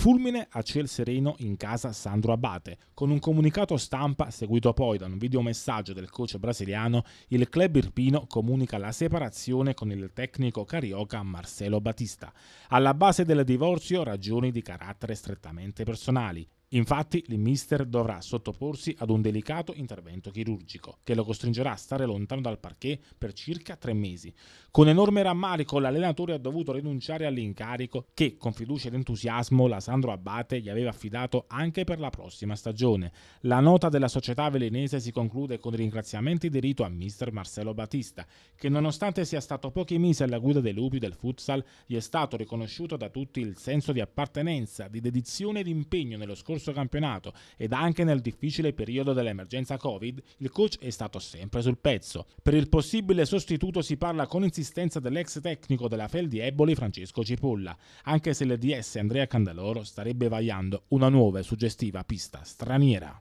Fulmine a ciel sereno in casa Sandro Abate. Con un comunicato stampa seguito poi da un videomessaggio del coach brasiliano, il club irpino comunica la separazione con il tecnico carioca Marcelo Batista. Alla base del divorzio ragioni di carattere strettamente personali. Infatti il mister dovrà sottoporsi ad un delicato intervento chirurgico che lo costringerà a stare lontano dal parquet per circa tre mesi. Con enorme rammarico l'allenatore ha dovuto rinunciare all'incarico che con fiducia ed entusiasmo la Sandro Abate gli aveva affidato anche per la prossima stagione. La nota della società velenese si conclude con i ringraziamenti di rito a mister Marcello Battista che nonostante sia stato pochi mesi alla guida dei lupi del futsal gli è stato riconosciuto da tutti il senso di appartenenza, di dedizione ed impegno nello scorso suo campionato ed anche nel difficile periodo dell'emergenza Covid, il coach è stato sempre sul pezzo. Per il possibile sostituto si parla con insistenza dell'ex tecnico della Fel di Eboli Francesco Cipolla, anche se l'DS Andrea Candeloro starebbe vagliando una nuova e suggestiva pista straniera.